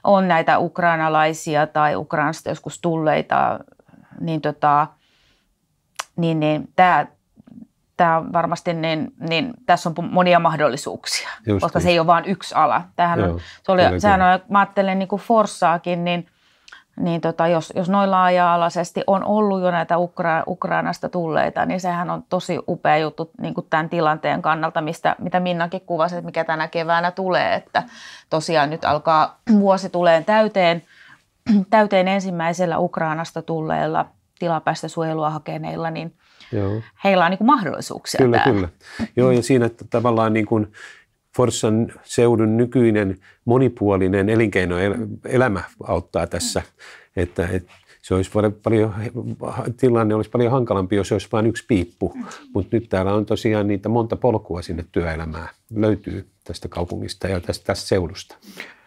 on näitä ukrainalaisia tai Ukrainasta joskus tulleita, niin, tota, niin, niin tämä tämä on varmasti, niin, niin tässä on monia mahdollisuuksia, Just koska niin. se ei ole vain yksi ala. Tämähän Joo, on, se oli, sehän on, mä ajattelen niin kuin Forssaakin, niin, niin tota, jos, jos noin laaja-alaisesti on ollut jo näitä Ukra- Ukrainasta tulleita, niin sehän on tosi upea juttu niin kuin tämän tilanteen kannalta, mistä, mitä Minnakin kuvasi, että mikä tänä keväänä tulee, että tosiaan nyt alkaa vuosi tuleen täyteen, täyteen ensimmäisellä Ukrainasta tulleilla tilapäistä suojelua hakeneilla, niin – Joo. heillä on niin kuin mahdollisuuksia Kyllä, täällä. kyllä. Joo, ja siinä että tavallaan niin kuin Forssan seudun nykyinen monipuolinen elinkeinoelämä auttaa tässä, mm. että, että se olisi paljon, tilanne olisi paljon hankalampi, jos se olisi vain yksi piippu. Mm. Mutta nyt täällä on tosiaan niitä monta polkua sinne työelämään löytyy tästä kaupungista ja tästä, tästä seudusta.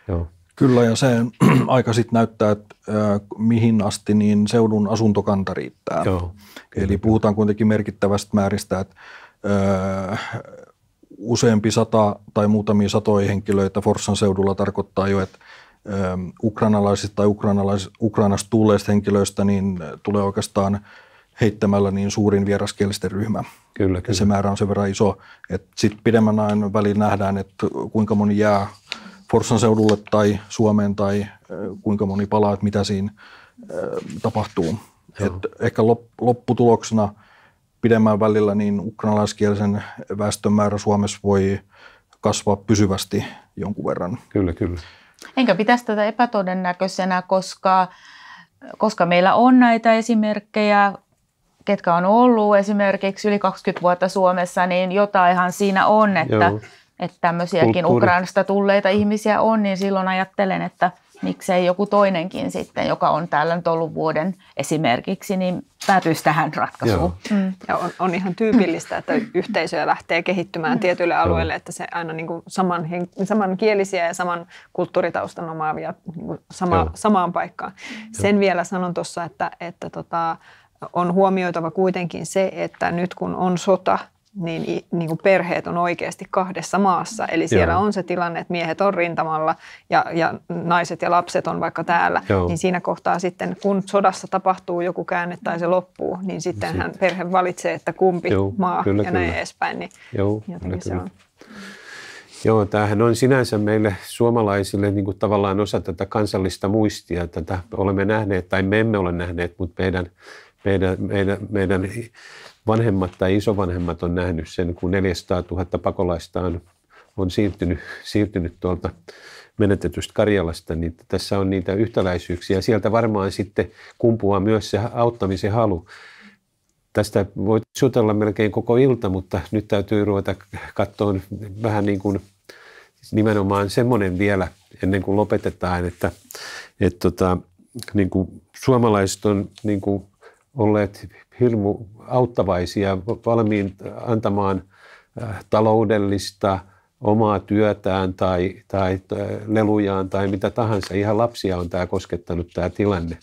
Joo. Kyllä ja se <clears throat> aika sitten näyttää, että mihin asti niin seudun asuntokanta riittää. Joo, Eli puhutaan kuitenkin merkittävästä määristä, että useampi sata tai muutamia satoja henkilöitä Forssan seudulla tarkoittaa jo, että ukrainalaisista tai ukrainalais, Ukrainasta tulleista henkilöistä niin tulee oikeastaan heittämällä niin suurin vieraskielisten ryhmä. Kyllä, kyllä. Ja se määrä on sen verran iso, että sitten pidemmän ajan välillä nähdään, että kuinka moni jää Forssan seudulle tai Suomeen tai kuinka moni palaa, että mitä siinä tapahtuu. Et ehkä lopputuloksena pidemmän välillä niin ukrainalaiskielisen väestön määrä Suomessa voi kasvaa pysyvästi jonkun verran. Kyllä, kyllä. Enkä pitäisi tätä epätodennäköisenä, koska, koska meillä on näitä esimerkkejä, ketkä on ollut esimerkiksi yli 20 vuotta Suomessa, niin jotainhan siinä on, että, Joo että tämmöisiäkin Kulttuuri. Ukrainasta tulleita ihmisiä on, niin silloin ajattelen, että miksei joku toinenkin sitten, joka on täällä nyt ollut vuoden esimerkiksi, niin päätyisi tähän ratkaisuun. Joo. Mm. Ja on, on ihan tyypillistä, että mm. yhteisöjä lähtee kehittymään mm. tietyille alueille, että se aina niin kuin saman, samankielisiä ja saman kulttuuritaustan omaavia niin kuin sama, samaan paikkaan. Joo. Sen vielä sanon tuossa, että, että tota, on huomioitava kuitenkin se, että nyt kun on sota – niin, niin kuin perheet on oikeasti kahdessa maassa. Eli siellä Joo. on se tilanne, että miehet on rintamalla ja, ja naiset ja lapset on vaikka täällä. Joo. Niin siinä kohtaa sitten, kun sodassa tapahtuu joku käänne tai se loppuu, niin sitten hän perhe valitsee, että kumpi Joo, maa kyllä, ja näin kyllä. edespäin. Niin Joo, kyllä, se on. Joo, tämähän on sinänsä meille suomalaisille niin kuin tavallaan osa tätä kansallista muistia. Tätä olemme nähneet, tai me emme ole nähneet, mutta meidän, meidän, meidän, meidän vanhemmat tai isovanhemmat on nähnyt sen, kun 400 000 pakolaista on, on siirtynyt, siirtynyt tuolta menetetystä Karjalasta, niin tässä on niitä yhtäläisyyksiä. Sieltä varmaan sitten kumpuaa myös se auttamisen halu. Tästä voi sutella melkein koko ilta, mutta nyt täytyy ruveta katsoa vähän niin kuin nimenomaan semmoinen vielä ennen kuin lopetetaan, että, että tota, niin kuin suomalaiset on niin kuin olleet hirmu auttavaisia, valmiin antamaan äh, taloudellista omaa työtään tai, tai äh, lelujaan tai mitä tahansa. Ihan lapsia on tämä koskettanut tämä tilanne.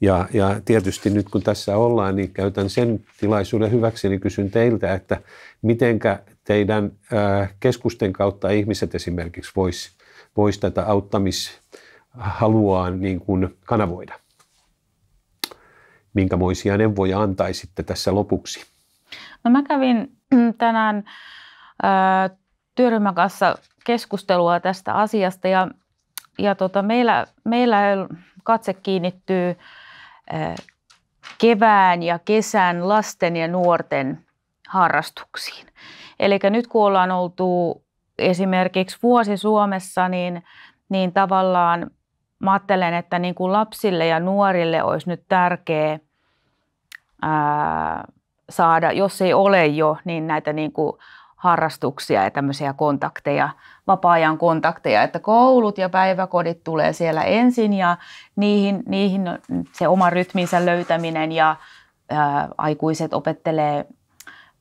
Ja, ja tietysti nyt kun tässä ollaan, niin käytän sen tilaisuuden hyväkseni niin kysyn teiltä, että mitenkä teidän äh, keskusten kautta ihmiset esimerkiksi voisi vois tätä auttamishaluaan niin kuin kanavoida? minkämoisia neuvoja antaisitte tässä lopuksi? No mä kävin <clears throat> tänään ö, työryhmän kanssa keskustelua tästä asiasta ja, ja tota, meillä, meillä katse kiinnittyy ö, kevään ja kesän lasten ja nuorten harrastuksiin. Eli nyt kun ollaan oltu esimerkiksi vuosi Suomessa, niin, niin tavallaan mä ajattelen, että niin kuin lapsille ja nuorille olisi nyt tärkeää saada, jos ei ole jo, niin näitä niin kuin harrastuksia ja tämmöisiä kontakteja, vapaa-ajan kontakteja, että koulut ja päiväkodit tulee siellä ensin ja niihin, niihin se oma rytminsä löytäminen ja ää, aikuiset opettelee,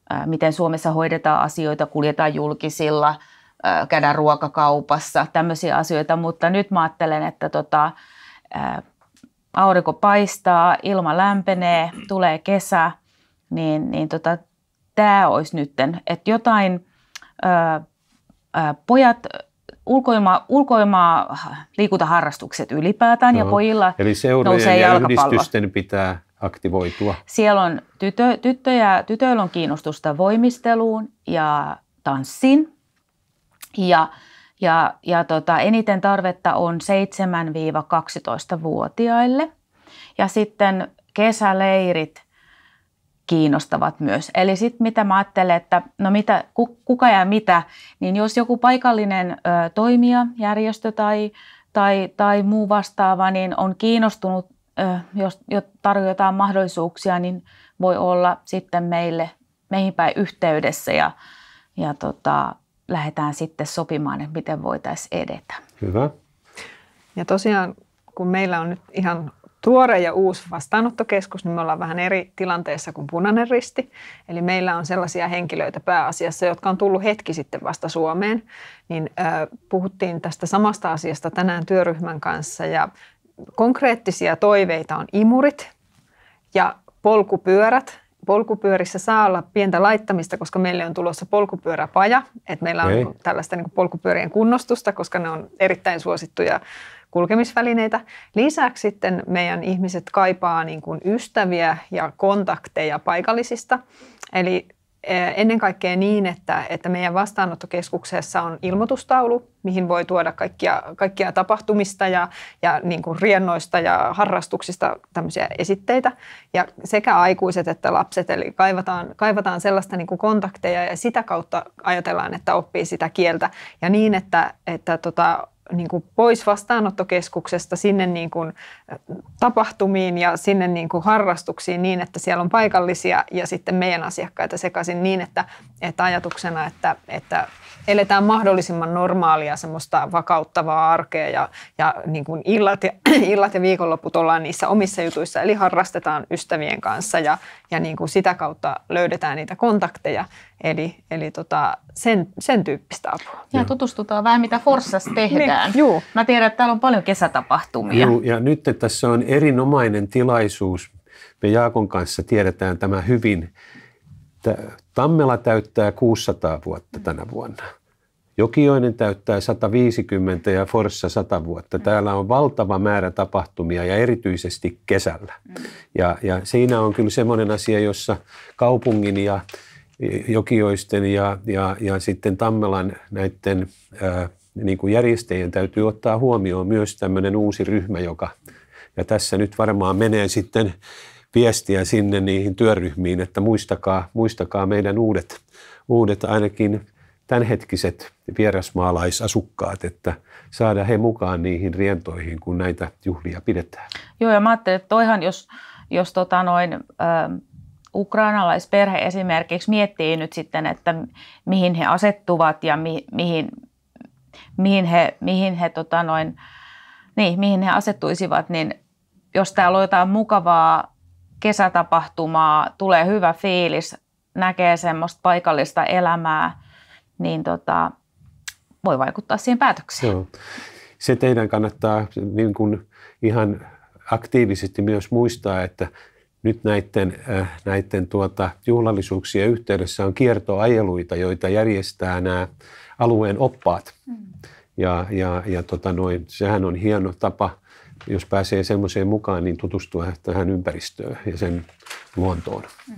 ää, miten Suomessa hoidetaan asioita, kuljetaan julkisilla, ää, käydään ruokakaupassa, tämmöisiä asioita, mutta nyt mä ajattelen, että tota, ää, aurinko paistaa, ilma lämpenee, tulee kesä, niin, niin tota, tämä olisi nytten, että jotain ö, ö, pojat ulkoilma, ulkoilma liikuntaharrastukset ylipäätään no. ja pojilla Eli nousee ja yhdistysten pitää aktivoitua. Siellä on tytö, tyttöjä, tytöillä on kiinnostusta voimisteluun ja tanssiin. ja ja, ja tota, eniten tarvetta on 7-12-vuotiaille. Ja sitten kesäleirit kiinnostavat myös. Eli sitten mitä mä ajattelen, että no mitä, kuka ja mitä, niin jos joku paikallinen ö, toimija, järjestö tai, tai, tai muu vastaava, niin on kiinnostunut, ö, jos, jos tarjotaan mahdollisuuksia, niin voi olla sitten meille, meihin päin yhteydessä ja, ja tota, lähdetään sitten sopimaan, että miten voitaisiin edetä. Hyvä. Ja tosiaan, kun meillä on nyt ihan tuore ja uusi vastaanottokeskus, niin me ollaan vähän eri tilanteessa kuin punainen risti. Eli meillä on sellaisia henkilöitä pääasiassa, jotka on tullut hetki sitten vasta Suomeen. Niin äh, puhuttiin tästä samasta asiasta tänään työryhmän kanssa ja konkreettisia toiveita on imurit ja polkupyörät, polkupyörissä saa olla pientä laittamista, koska meille on tulossa polkupyöräpaja. Et meillä on Ei. tällaista niin polkupyörien kunnostusta, koska ne on erittäin suosittuja kulkemisvälineitä. Lisäksi sitten meidän ihmiset kaipaa niin kuin ystäviä ja kontakteja paikallisista. Eli Eh, ennen kaikkea niin, että, että meidän vastaanottokeskuksessa on ilmoitustaulu, mihin voi tuoda kaikkia, kaikkia tapahtumista ja, ja niin kuin riennoista ja harrastuksista tämmöisiä esitteitä. Ja sekä aikuiset että lapset, eli kaivataan, kaivataan sellaista niin kuin kontakteja ja sitä kautta ajatellaan, että oppii sitä kieltä. Ja niin, että, että tota, niin kuin pois vastaanottokeskuksesta sinne niin kuin äh, tapahtumiin ja sinne niin kuin harrastuksiin niin, että siellä on paikallisia ja sitten meidän asiakkaita sekaisin niin, että, että ajatuksena, että, että eletään mahdollisimman normaalia semmoista vakauttavaa arkea ja, ja niin kuin illat, ja, <clears throat> illat ja viikonloput ollaan niissä omissa jutuissa, eli harrastetaan ystävien kanssa ja, ja niin kuin sitä kautta löydetään niitä kontakteja, Eli, eli tota, sen, sen tyyppistä apua. Ja tutustutaan vähän, mitä Forssassa niin, tehdään. Niin, juu. Mä tiedän, että täällä on paljon kesätapahtumia. Juu, ja nyt että tässä on erinomainen tilaisuus. Me Jaakon kanssa tiedetään tämä hyvin. Tammela täyttää 600 vuotta tänä vuonna. Jokioinen täyttää 150 ja Forssa 100 vuotta. Täällä on valtava määrä tapahtumia ja erityisesti kesällä. Mm. Ja, ja siinä on kyllä semmoinen asia, jossa kaupungin ja Jokioisten ja, ja, ja sitten Tammelan näiden ää, niin kuin järjestäjien täytyy ottaa huomioon myös tämmöinen uusi ryhmä, joka, ja tässä nyt varmaan menee sitten viestiä sinne niihin työryhmiin, että muistakaa, muistakaa meidän uudet, uudet ainakin tämänhetkiset vierasmaalaisasukkaat, että saada he mukaan niihin rientoihin, kun näitä juhlia pidetään. Joo, ja mä ajattelin, että toihan, jos, jos tota noin, äh, ukrainalaisperhe esimerkiksi miettii nyt sitten, että mihin he asettuvat ja mi, mihin, mihin he, mihin he, tota noin, niin, mihin he asettuisivat, niin jos täällä on jotain mukavaa kesätapahtumaa, tulee hyvä fiilis, näkee semmoista paikallista elämää, niin tota, voi vaikuttaa siihen päätökseen. Joo. Se teidän kannattaa niin kuin ihan aktiivisesti myös muistaa, että nyt näiden, äh, näiden tuota, juhlallisuuksien yhteydessä on kiertoajeluita, joita järjestää nämä alueen oppaat. Mm. Ja, ja, ja tota noin, sehän on hieno tapa, jos pääsee semmoiseen mukaan, niin tutustua tähän ympäristöön ja sen luontoon. Mm.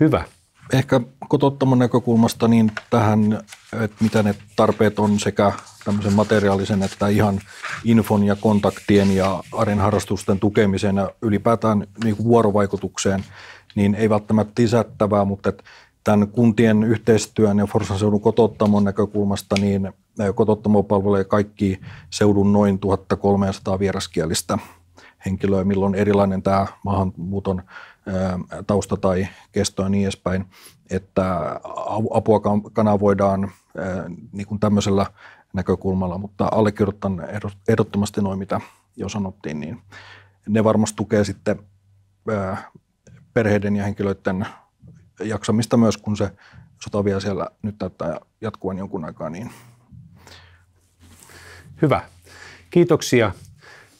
Hyvä ehkä kotottamon näkökulmasta niin tähän, että mitä ne tarpeet on sekä tämmöisen materiaalisen että ihan infon ja kontaktien ja arjen harrastusten tukemiseen ja ylipäätään niin kuin vuorovaikutukseen, niin ei välttämättä lisättävää, mutta tämän kuntien yhteistyön ja Forsan seudun kotottamon näkökulmasta, niin kotottamo palvelee kaikki seudun noin 1300 vieraskielistä henkilöä, milloin erilainen tämä maahanmuuton tausta tai kesto ja niin edespäin, että apua kanavoidaan niin kuin tämmöisellä näkökulmalla, mutta allekirjoitan ehdottomasti noin, mitä jo sanottiin, niin ne varmasti tukee sitten perheiden ja henkilöiden jaksamista myös, kun se sota vielä siellä nyt täyttää jatkuvan jonkun aikaa. Niin. Hyvä. Kiitoksia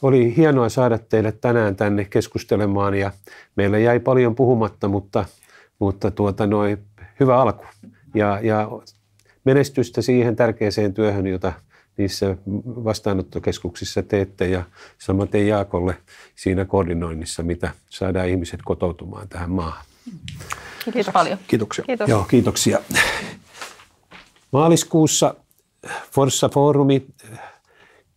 oli hienoa saada teille tänään tänne keskustelemaan ja meillä jäi paljon puhumatta, mutta, mutta tuota noi, hyvä alku ja, ja menestystä siihen tärkeäseen työhön, jota niissä vastaanottokeskuksissa teette ja samaten Jaakolle siinä koordinoinnissa, mitä saadaan ihmiset kotoutumaan tähän maahan. Kiitos, paljon. Kiitoksia. Kiitos. Joo, kiitoksia. Maaliskuussa Forssa Forumi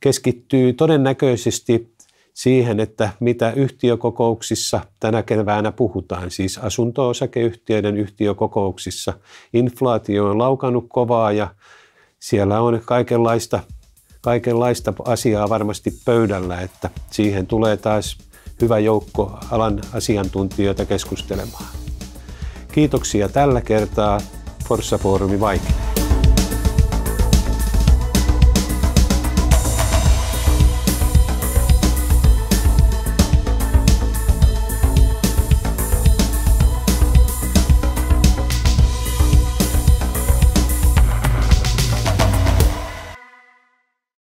keskittyy todennäköisesti siihen, että mitä yhtiökokouksissa tänä keväänä puhutaan, siis asunto-osakeyhtiöiden yhtiökokouksissa. Inflaatio on laukannut kovaa ja siellä on kaikenlaista, kaikenlaista asiaa varmasti pöydällä, että siihen tulee taas hyvä joukko alan asiantuntijoita keskustelemaan. Kiitoksia tällä kertaa. Forssa Foorumi vaikenee.